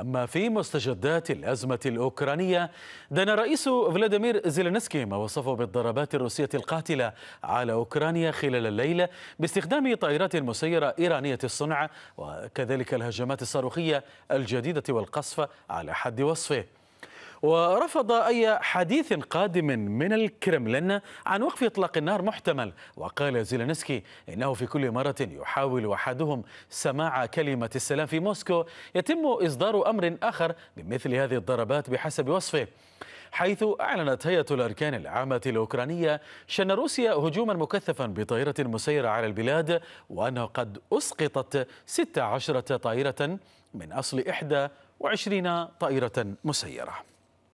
أما في مستجدات الأزمة الأوكرانية دان الرئيس فلاديمير زيلينسكي ما وصفه بالضربات الروسية القاتلة على أوكرانيا خلال الليلة باستخدام طائرات مسيرة إيرانية الصنع وكذلك الهجمات الصاروخية الجديدة والقصف على حد وصفه ورفض أي حديث قادم من الكرملين عن وقف إطلاق النار محتمل وقال زيلينسكي إنه في كل مرة يحاول أحدهم سماع كلمة السلام في موسكو يتم إصدار أمر آخر بمثل هذه الضربات بحسب وصفه حيث أعلنت هيئة الأركان العامة الأوكرانية شن روسيا هجوما مكثفا بطائرة مسيرة على البلاد وأنه قد أسقطت 16 طائرة من أصل 21 طائرة مسيرة